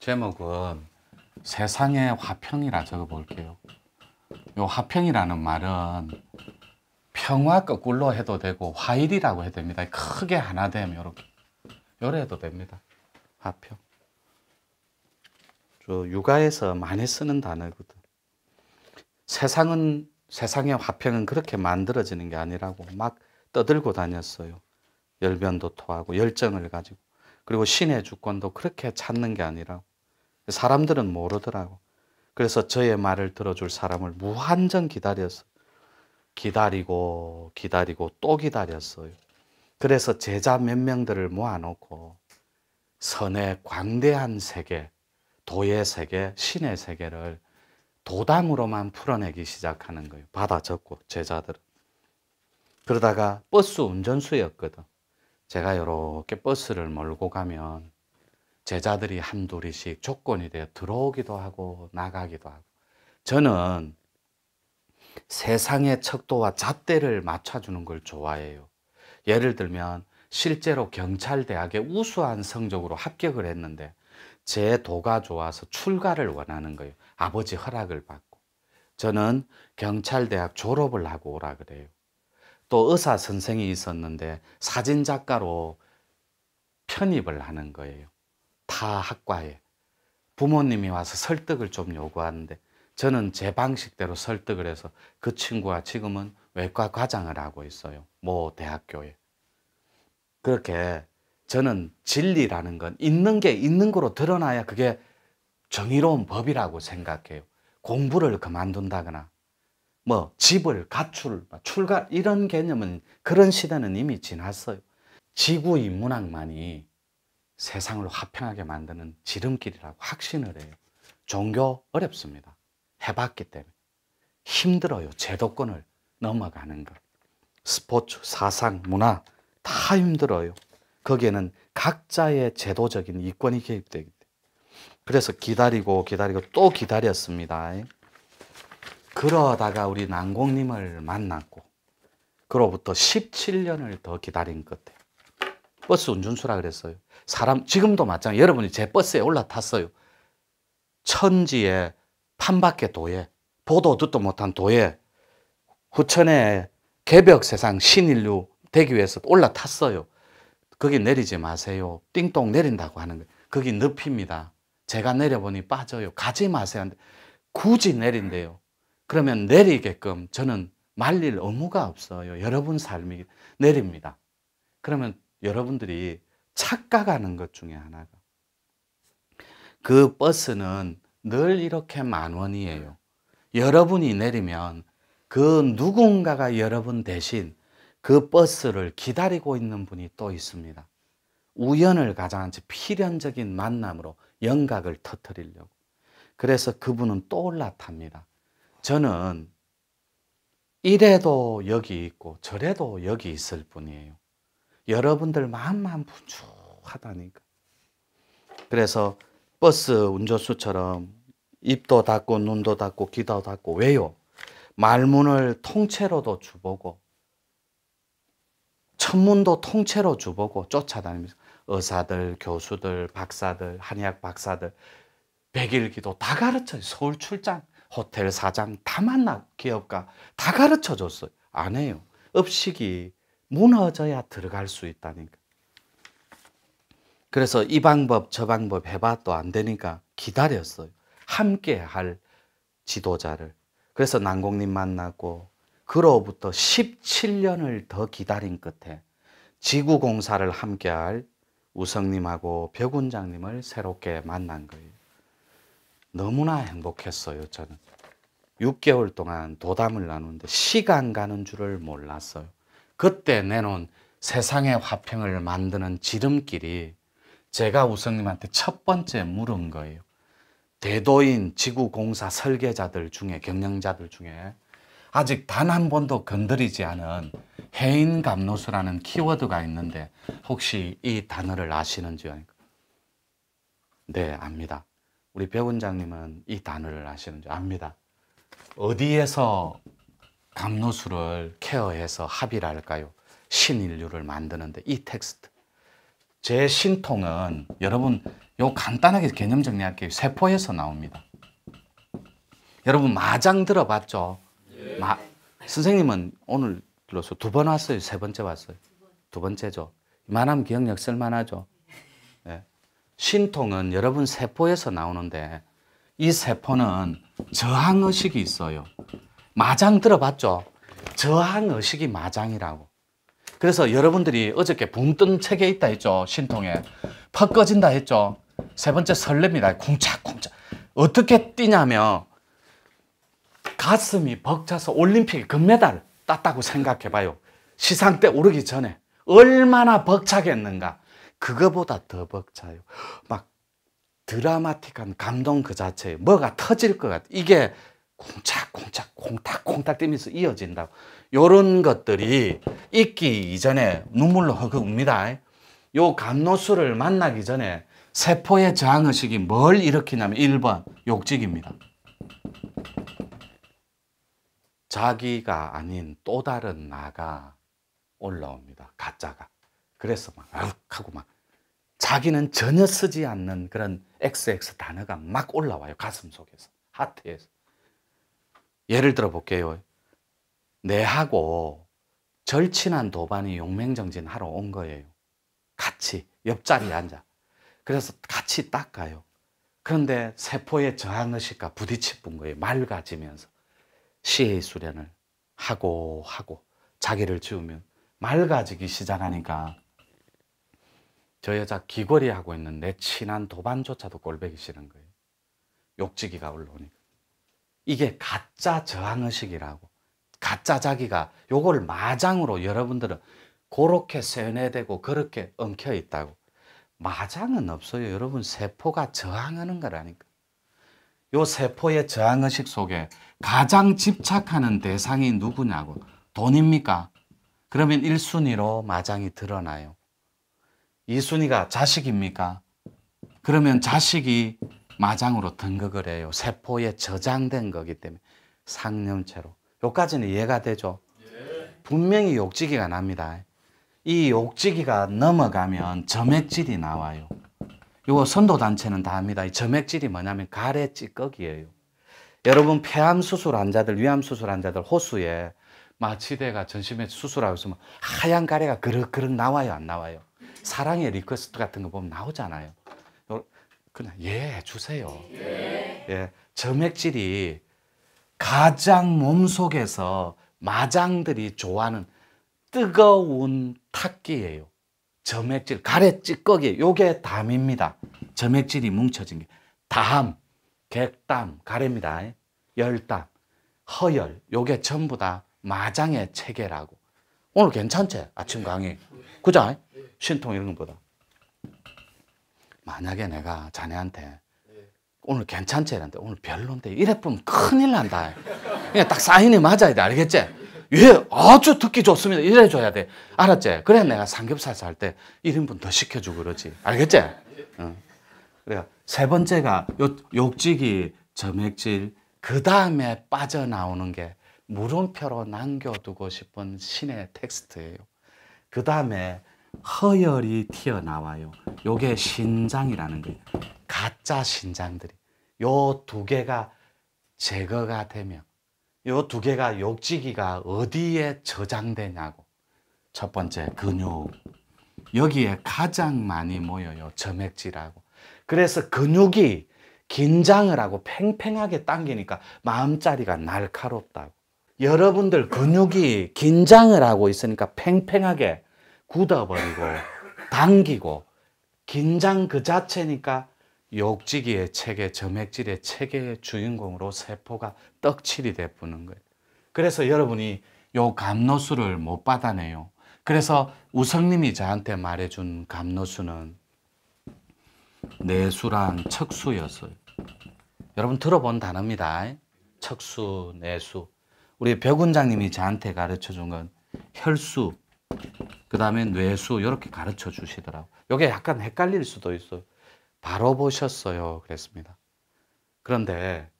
제목은 세상의 화평이라 적어볼게요. 요 화평이라는 말은 평화 거꾸로 해도 되고 화일이라고 해도 됩니다. 크게 하나 되면 요렇게 요래 해도 됩니다. 화평. 저 육아에서 많이 쓰는 단어거든. 세상은 세상의 화평은 그렇게 만들어지는 게 아니라고 막 떠들고 다녔어요. 열변도 토하고 열정을 가지고 그리고 신의 주권도 그렇게 찾는 게 아니라고 사람들은 모르더라고. 그래서 저의 말을 들어줄 사람을 무한정 기다렸어. 기다리고 기다리고 또 기다렸어요. 그래서 제자 몇 명들을 모아놓고 선의 광대한 세계, 도의 세계, 신의 세계를 도담으로만 풀어내기 시작하는 거예요. 받아 적고 제자들은. 그러다가 버스 운전수였거든. 제가 이렇게 버스를 몰고 가면 제자들이 한둘이씩 조건이 되어 들어오기도 하고 나가기도 하고 저는 세상의 척도와 잣대를 맞춰주는 걸 좋아해요. 예를 들면 실제로 경찰대학에 우수한 성적으로 합격을 했는데 제 도가 좋아서 출가를 원하는 거예요. 아버지 허락을 받고 저는 경찰대학 졸업을 하고 오라 그래요. 또 의사 선생이 있었는데 사진 작가로 편입을 하는 거예요. 타 학과에 부모님이 와서 설득을 좀 요구하는데 저는 제 방식대로 설득을 해서 그 친구가 지금은 외과 과장을 하고 있어요. 모 대학교에. 그렇게 저는 진리라는 건 있는 게 있는 거로 드러나야 그게 정의로운 법이라고 생각해요. 공부를 그만둔다거나 뭐 집을 가출, 뭐 출가 이런 개념은 그런 시대는 이미 지났어요. 지구 인문학만이 세상을 화평하게 만드는 지름길이라고 확신을 해요. 종교 어렵습니다. 해봤기 때문에. 힘들어요. 제도권을 넘어가는 것. 스포츠, 사상, 문화 다 힘들어요. 거기에는 각자의 제도적인 이권이 개입되기 그래서 기다리고 기다리고 또 기다렸습니다. 그러다가 우리 난공님을 만났고 그로부터 17년을 더 기다린 끝에 버스 운전수라 그랬어요. 사람 지금도 마찬가지. 여러분이 제 버스에 올라탔어요. 천지에 판밖에 도에 보도 듣도 못한 도에 후천에 개벽 세상 신인류 되기 위해서 올라탔어요. 거기 내리지 마세요. 띵동 내린다고 하는 거예요. 거기 늪입니다. 제가 내려보니 빠져요. 가지 마세요. 굳이 내린대요. 그러면 내리게끔 저는 말릴 의무가 없어요. 여러분 삶이 내립니다. 그러면 여러분들이 착각하는 것 중에 하나가 그 버스는 늘 이렇게 만 원이에요. 여러분이 내리면 그 누군가가 여러분 대신 그 버스를 기다리고 있는 분이 또 있습니다. 우연을 가장한 채 필연적인 만남으로 영각을 터뜨리려고. 그래서 그분은 또 올라탑니다. 저는 이래도 여기 있고 저래도 여기 있을 뿐이에요. 여러분들 마음만 분주하다니까. 그래서 버스 운전수처럼 입도 닫고 눈도 닫고 귀도 닫고 왜요? 말문을 통째로도 주보고 천문도 통째로 주보고 쫓아다니면서 의사들, 교수들, 박사들, 한의학 박사들, 백일 기도 다 가르쳐요. 서울 출장, 호텔 사장 다 만나, 기업가 다 가르쳐 줬어요. 안 해요. 업식이 무너져야 들어갈 수 있다니까. 그래서 이 방법, 저 방법 해봐도 안 되니까 기다렸어요. 함께 할 지도자를. 그래서 난공님 만나고, 그로부터 17년을 더 기다린 끝에 지구공사를 함께 할 우성님하고 벽운장님을 새롭게 만난 거예요. 너무나 행복했어요, 저는. 6개월 동안 도담을 나누는데 시간 가는 줄을 몰랐어요. 그때 내놓은 세상의 화평을 만드는 지름길이 제가 우성님한테 첫 번째 물은 거예요. 대도인 지구공사 설계자들 중에, 경영자들 중에 아직 단 한 번도 건드리지 않은 해인감노수라는 키워드가 있는데 혹시 이 단어를 아시는지요? 네, 압니다. 우리 배원장님은 이 단어를 아시는지 압니다. 어디에서 감노수를 케어해서 합의를 할까요? 신인류를 만드는데 이 텍스트. 제 신통은 여러분 요 간단하게 개념 정리할게요. 세포에서 나옵니다. 여러분 마장 들어봤죠? 마, 선생님은 오늘 들어서 두 번 왔어요? 세 번째 왔어요? 두 번째죠. 이만하면 기억력 쓸만하죠. 네. 예. 신통은 여러분 세포에서 나오는데 이 세포는 저항의식이 있어요. 마장 들어봤죠? 저항의식이 마장이라고. 그래서 여러분들이 어저께 붕뜬 책에 있다 했죠. 신통에. 퍽 꺼진다 했죠. 세 번째 설렙니다. 쿵짝쿵짝. 어떻게 뛰냐면 가슴이 벅차서 올림픽 금메달 땄다고 생각해봐요. 시상대 오르기 전에 얼마나 벅차겠는가. 그거보다 더 벅차요. 막 드라마틱한 감동 그 자체에 뭐가 터질 것 같아. 이게 콩짝콩짝 콩닥콩닥 뛰면서 이어진다. 요런 것들이 있기 이전에 눈물로 흡니다. 요 감노수를 만나기 전에 세포의 저항의식이 뭘 일으키냐면 1번 욕직입니다. 자기가 아닌 또 다른 나가 올라옵니다. 가짜가. 그래서 막 하고 막 자기는 전혀 쓰지 않는 그런 XX 단어가 막 올라와요. 가슴 속에서. 하트에서. 예를 들어 볼게요. 내하고 절친한 도반이 용맹정진 하러 온 거예요. 같이 옆자리에 앉아. 그래서 같이 닦아요. 그런데 세포의 저항의식과 부딪히는 거예요. 맑아지면서. 시의 수련을 하고 하고 자기를 지우면 맑아지기 시작하니까 저 여자 귀걸이 하고 있는 내 친한 도반조차도 꼴배기 싫은 거예요. 욕지기가 올라오니까. 이게 가짜 저항의식이라고. 가짜 자기가 요걸 마장으로 여러분들은 그렇게 세뇌되고 그렇게 엉켜 있다고. 마장은 없어요. 여러분 세포가 저항하는 거라니까. 요 세포의 저항의식 속에 가장 집착하는 대상이 누구냐고. 돈입니까? 그러면 1순위로 마장이 드러나요. 2순위가 자식입니까? 그러면 자식이 마장으로 등극을 해요. 세포에 저장된 거기 때문에 상념체로. 요까지는 이해가 되죠? 분명히 욕지기가 납니다. 이 욕지기가 넘어가면 점액질이 나와요. 이거 선도단체는 다 합니다. 점액질이 뭐냐면 가래 찌꺼기예요. 여러분 폐암 수술 환자들, 위암 수술 환자들 호수에 마취대가 전심에 수술하고 있으면 하얀 가래가 그릇그릇 나와요, 안 나와요? 사랑의 리퀘스트 같은 거 보면 나오잖아요. 그냥 예 주세요. 예. 예. 점액질이 가장 몸 속에서 마장들이 좋아하는 뜨거운 탁기예요. 점액질, 가래 찌꺼기, 요게 담입니다. 점액질이 뭉쳐진 게. 담, 객담, 가래입니다. 열담, 허열, 요게 전부 다 마장의 체계라고. 오늘 괜찮지? 아침 강의. 그죠? 신통 이런 것보다. 만약에 내가 자네한테 오늘 괜찮지? 이랬는데 오늘 별론데 이랬 보면 큰일 난다. 그냥 딱 사인이 맞아야 돼. 알겠지? 예, 아주 듣기 좋습니다. 이래 줘야 돼. 알았지? 그래 내가 삼겹살 살때 1인분 더 시켜주고 그러지. 알겠지? 응. 그래. 세 번째가 요, 욕지기, 점액질, 그 다음에 빠져나오는 게 물음표로 남겨두고 싶은 신의 텍스트예요. 그 다음에 허열이 튀어나와요. 요게 신장이라는 거예요. 가짜 신장들이. 요 두 개가 제거가 되면 요두 개가 욕지기가 어디에 저장되냐고. 첫 번째 근육. 여기에 가장 많이 모여요. 점액질하고. 그래서 근육이 긴장을 하고 팽팽하게 당기니까 마음자리가 날카롭다고. 여러분들 근육이 긴장을 하고 있으니까 팽팽하게 굳어버리고 당기고 긴장 그 자체니까 욕지기의 체계, 점액질의 체계의 주인공으로 세포가 떡칠이 되는 거예요. 그래서 여러분이 요 감노수를 못 받아내요. 그래서 우성님이 저한테 말해준 감노수는 내수랑 척수였어요. 여러분 들어본 단어입니다. 척수, 내수. 우리 벽원장님이 저한테 가르쳐 준 건 혈수, 그 다음에 뇌수, 이렇게 가르쳐 주시더라고요. 이게 약간 헷갈릴 수도 있어요. 바로보셨어요 그랬습니다. 그런데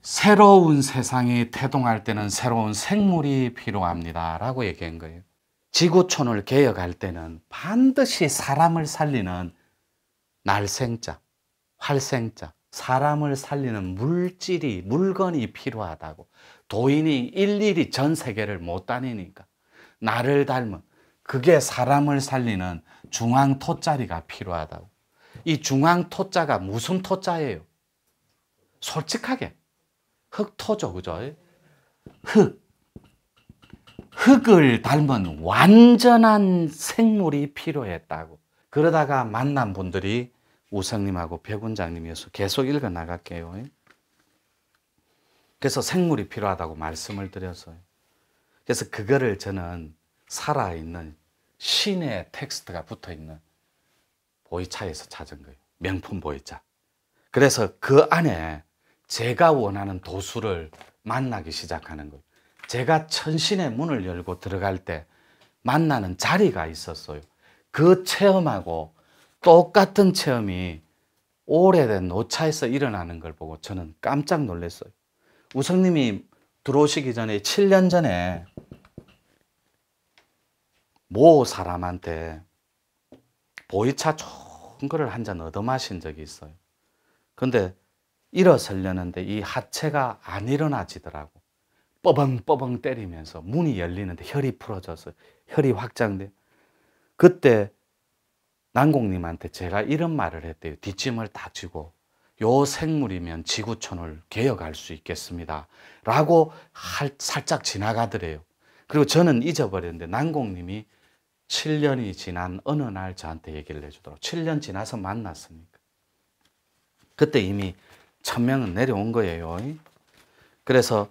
새로운 세상이 태동할 때는 새로운 생물이 필요합니다. 라고 얘기한 거예요. 지구촌을 개혁할 때는 반드시 사람을 살리는 날생자, 활생자, 사람을 살리는 물질이, 물건이 필요하다고. 도인이 일일이 전 세계를 못 다니니까. 나를 닮은, 그게 사람을 살리는 중앙 톳자리가 필요하다고. 이 중앙 토자가 무슨 토자예요? 솔직하게. 흑토죠, 그죠? 흙. 흙을 닮은 완전한 생물이 필요했다고. 그러다가 만난 분들이 우상님하고 백운장님이어서 계속 읽어 나갈게요. 그래서 생물이 필요하다고 말씀을 드렸어요. 그래서 그거를 저는 살아있는 신의 텍스트가 붙어 있는 보이차에서 찾은 거예요. 명품 보이차. 그래서 그 안에 제가 원하는 도수를 만나기 시작하는 거예요. 제가 천신의 문을 열고 들어갈 때 만나는 자리가 있었어요. 그 체험하고 똑같은 체험이 오래된 노차에서 일어나는 걸 보고 저는 깜짝 놀랐어요. 우성님이 들어오시기 전에 7년 전에 모 사람한테 보이차 좋은 거를 한 잔 얻어 마신 적이 있어요. 근데 일어서려는데 이 하체가 안 일어나지더라고. 뻐벙뻐벙 때리면서 문이 열리는데 혈이 풀어져서 혈이 확장돼. 그때 난공님한테 제가 이런 말을 했대요. 뒷짐을 다 지고 요 생물이면 지구촌을 개혁할 수 있겠습니다. 라고 할, 살짝 지나가더래요. 그리고 저는 잊어버렸는데 난공님이 7년이 지난 어느 날 저한테 얘기를 해주더라고 7년 지나서 만났습니까? 그때 이미 천명은 내려온 거예요. 그래서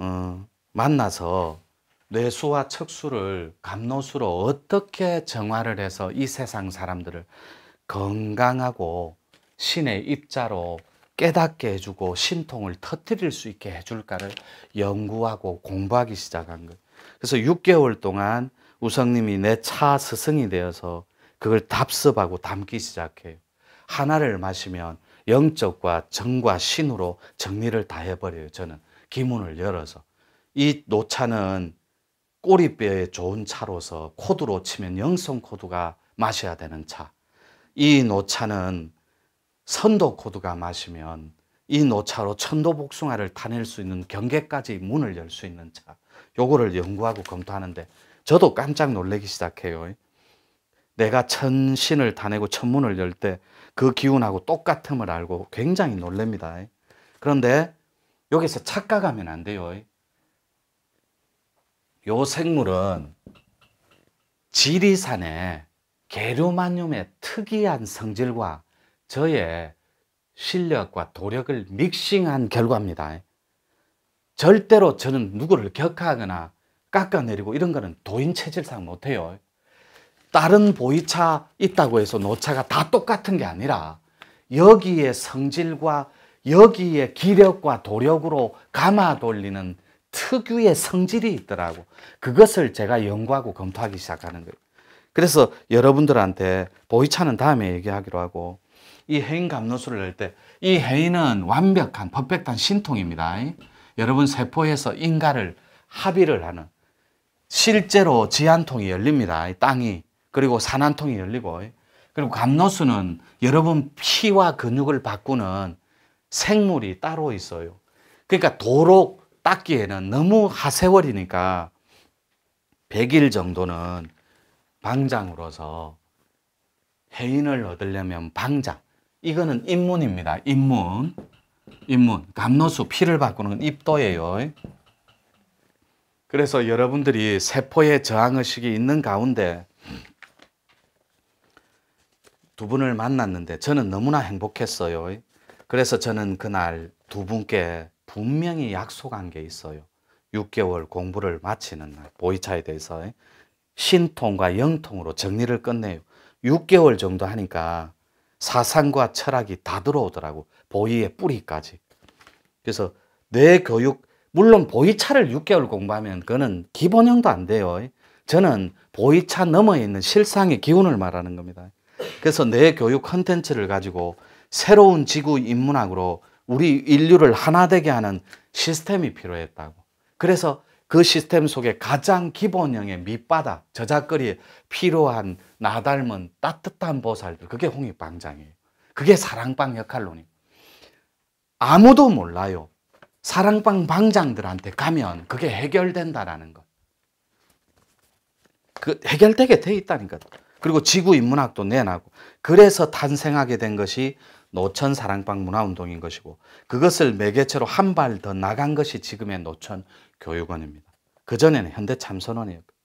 음, 만나서 뇌수와 척수를 감노수로 어떻게 정화를 해서 이 세상 사람들을 건강하고 신의 입자로 깨닫게 해주고 신통을 터뜨릴 수 있게 해줄까를 연구하고 공부하기 시작한 거예요. 그래서 6개월 동안 우성님이 내 차 스승이 되어서 그걸 답습하고 담기 시작해요. 하나를 마시면 영적과 정과 신으로 정리를 다 해버려요. 저는 기문을 열어서. 이 노차는 꼬리뼈에 좋은 차로서 코드로 치면 영성 코드가 마셔야 되는 차. 이 노차는 선도 코드가 마시면 이 노차로 천도 복숭아를 타낼 수 있는 경계까지 문을 열 수 있는 차. 요거를 연구하고 검토하는데 저도 깜짝 놀래기 시작해요. 내가 천신을 다내고 천문을 열 때 그 기운하고 똑같음을 알고 굉장히 놀랍니다. 그런데 여기서 착각하면 안 돼요. 요 생물은 지리산의 게르마늄의 특이한 성질과 저의 실력과 도력을 믹싱한 결과입니다. 절대로 저는 누구를 격하거나 깎아내리고 이런 거는 도인 체질상 못해요. 다른 보이차 있다고 해서 노차가 다 똑같은 게 아니라 여기에 성질과 여기에 기력과 도력으로 감아 돌리는 특유의 성질이 있더라고. 그것을 제가 연구하고 검토하기 시작하는 거예요. 그래서 여러분들한테 보이차는 다음에 얘기하기로 하고 이 해인 감노술을 할때이 해인은 완벽한 퍼펙트한 신통입니다. 여러분 세포에서 인가를 합의를 하는 실제로 지한통이 열립니다. 땅이. 그리고 산한통이 열리고. 그리고 감노수는 여러분 피와 근육을 바꾸는 생물이 따로 있어요. 그러니까 도로 닦기에는 너무 하세월이니까 100일 정도는 방장으로서 해인을 얻으려면 방장. 이거는 입문입니다. 입문. 입문. 감노수 피를 바꾸는 입도예요. 그래서 여러분들이 세포에 저항 의식이 있는 가운데 두 분을 만났는데 저는 너무나 행복했어요. 그래서 저는 그날 두 분께 분명히 약속한 게 있어요. 6개월 공부를 마치는 날 보이차에 대해서 신통과 영통으로 정리를 끝내요. 6개월 정도 하니까 사상과 철학이 다 들어오더라고. 보이의 뿌리까지. 그래서 뇌 교육 물론 보이차를 6개월 공부하면 그거는 기본형도 안 돼요. 저는 보이차 넘어 있는 실상의 기운을 말하는 겁니다. 그래서 내 교육 컨텐츠를 가지고 새로운 지구 인문학으로 우리 인류를 하나 되게 하는 시스템이 필요했다고. 그래서 그 시스템 속에 가장 기본형의 밑바닥, 저작거리에 필요한 나 닮은 따뜻한 보살들, 그게 홍익방장이에요. 그게 사랑방 역할론이에요. 아무도 몰라요. 사랑방 방장들한테 가면 그게 해결된다라는 것. 그 해결되게 돼 있다니까. 그리고 지구 인문학도 내놔고 그래서 탄생하게 된 것이 노천 사랑방 문화운동인 것이고 그것을 매개체로 한 발 더 나간 것이 지금의 노천 교육원입니다. 그전에는 현대 참선원이었고